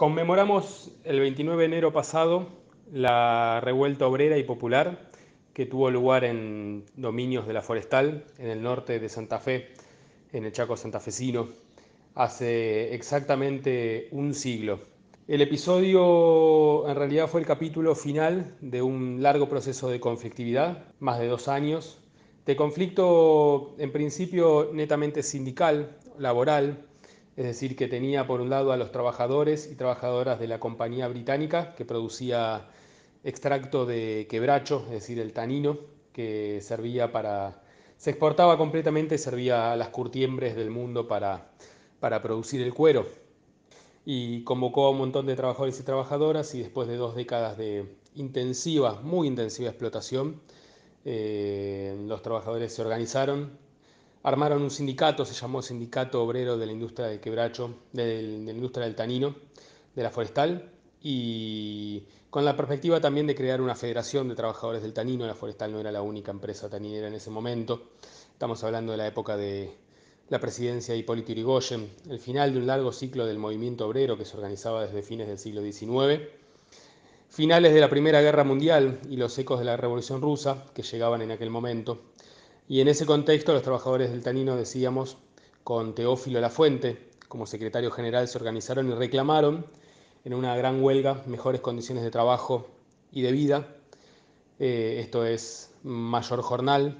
Conmemoramos el 29 de enero pasado la revuelta obrera y popular que tuvo lugar en dominios de la forestal, en el norte de Santa Fe, en el Chaco santafesino, hace exactamente un siglo. El episodio en realidad fue el capítulo final de un largo proceso de conflictividad, más de dos años, de conflicto en principio netamente sindical, laboral, es decir, que tenía por un lado a los trabajadores y trabajadoras de la compañía británica que producía extracto de quebracho, es decir, el tanino, que servía para, se exportaba completamente, servía a las curtiembres del mundo para, para producir el cuero. Y convocó a un montón de trabajadores y trabajadoras y después de dos décadas de intensiva, muy intensiva explotación, eh, los trabajadores se organizaron armaron un sindicato, se llamó Sindicato Obrero de la Industria del Quebracho, de, la Industria del Tanino, de la Forestal, y con la perspectiva también de crear una federación de trabajadores del Tanino, la Forestal no era la única empresa taninera en ese momento, estamos hablando de la época de la presidencia de Hipólito Yrigoyen, el final de un largo ciclo del movimiento obrero que se organizaba desde fines del siglo XIX, finales de la Primera Guerra Mundial y los ecos de la Revolución Rusa que llegaban en aquel momento, y en ese contexto los trabajadores del Tanino, decíamos, con Teófilo Lafuente como secretario general, se organizaron y reclamaron en una gran huelga mejores condiciones de trabajo y de vida. Eh, esto es mayor jornal,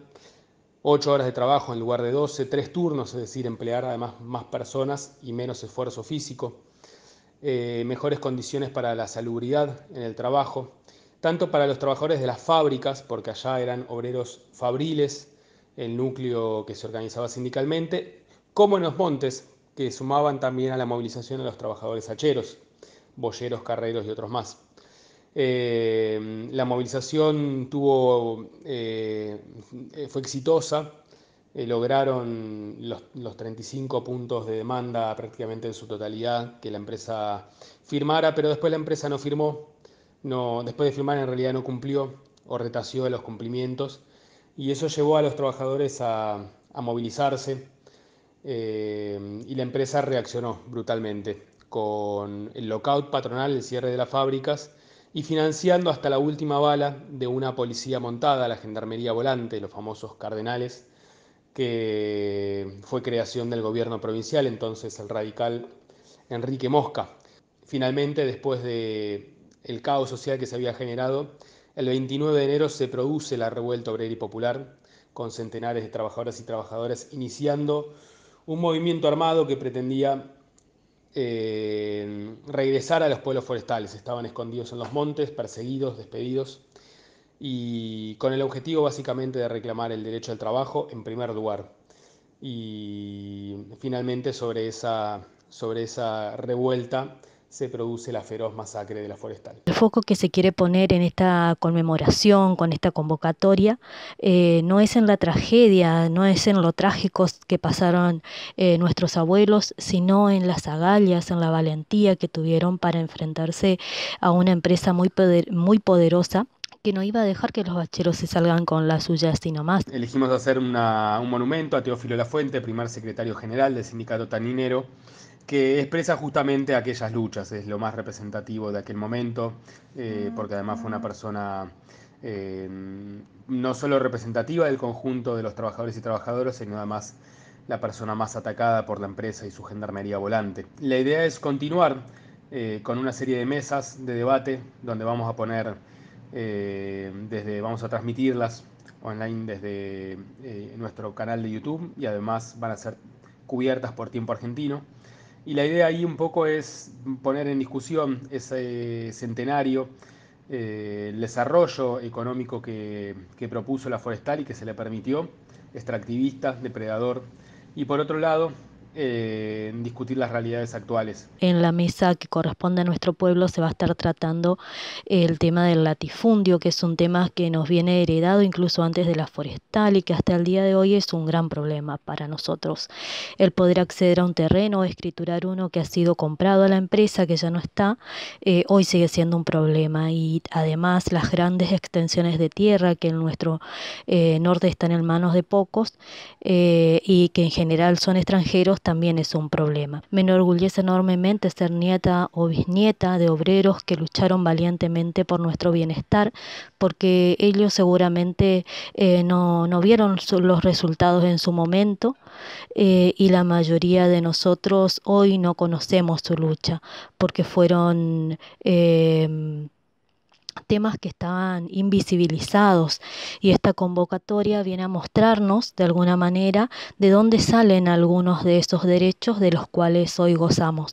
ocho horas de trabajo en lugar de doce, tres turnos, es decir, emplear además más personas y menos esfuerzo físico. Eh, mejores condiciones para la salubridad en el trabajo, tanto para los trabajadores de las fábricas, porque allá eran obreros fabriles, el núcleo que se organizaba sindicalmente, como en los montes, que sumaban también a la movilización a los trabajadores hacheros, boyeros, carreros y otros más. Eh, la movilización tuvo, eh, fue exitosa, eh, lograron los, 35 puntos de demanda prácticamente en su totalidad que la empresa firmara, pero después la empresa no firmó, no, después de firmar en realidad no cumplió o retació de los cumplimientos y eso llevó a los trabajadores a, movilizarse eh, y la empresa reaccionó brutalmente con el lockout patronal, el cierre de las fábricas y financiando hasta la última bala de una policía montada, la Gendarmería Volante, los famosos Cardenales, que fue creación del gobierno provincial, entonces el radical Enrique Mosca. Finalmente, después de caos social que se había generado, el 29 de enero se produce la revuelta obrera y popular, con centenares de trabajadoras y trabajadoras iniciando un movimiento armado que pretendía eh, regresar a los pueblos forestales. Estaban escondidos en los montes, perseguidos, despedidos, y con el objetivo básicamente de reclamar el derecho al trabajo en primer lugar. Y finalmente sobre esa, sobre esa revuelta se produce la feroz masacre de la forestal. El foco que se quiere poner en esta conmemoración, con esta convocatoria, eh, no es en la tragedia, no es en lo trágico que pasaron eh, nuestros abuelos, sino en las agallas, en la valentía que tuvieron para enfrentarse a una empresa muy, poder, muy poderosa que no iba a dejar que los bacheros se salgan con la suya sino más. Elegimos hacer un monumento a Teófilo Lafuente, primer secretario general del sindicato taninero, que expresa justamente aquellas luchas, es lo más representativo de aquel momento, eh, mm. porque además fue una persona eh, no solo representativa del conjunto de los trabajadores y trabajadoras, sino además la persona más atacada por la empresa y su gendarmería volante. La idea es continuar eh, con una serie de mesas de debate donde vamos a poner, desde, vamos a transmitirlas online desde nuestro canal de YouTube y además van a ser cubiertas por tiempo argentino. Y la idea ahí un poco es poner en discusión ese centenario, eh, el desarrollo económico que, propuso la forestal y que se le permitió, extractivista, depredador. Y por otro lado, eh, en discutir las realidades actuales. En la mesa que corresponde a nuestro pueblo se va a estar tratando el tema del latifundio, que es un tema que nos viene heredado incluso antes de la forestal y que hasta el día de hoy es un gran problema para nosotros. El poder acceder a un terreno, escriturar uno que ha sido comprado a la empresa, que ya no está, eh, hoy sigue siendo un problema y además las grandes extensiones de tierra que en nuestro eh, norte están en manos de pocos y que en general son extranjeros también es un problema. Me enorgullece enormemente ser nieta o bisnieta de obreros que lucharon valientemente por nuestro bienestar, porque ellos seguramente eh, no, vieron los resultados en su momento eh, y la mayoría de nosotros hoy no conocemos su lucha, porque fueron... Eh, temas que estaban invisibilizados y esta convocatoria viene a mostrarnos de alguna manera de dónde salen algunos de esos derechos de los cuales hoy gozamos.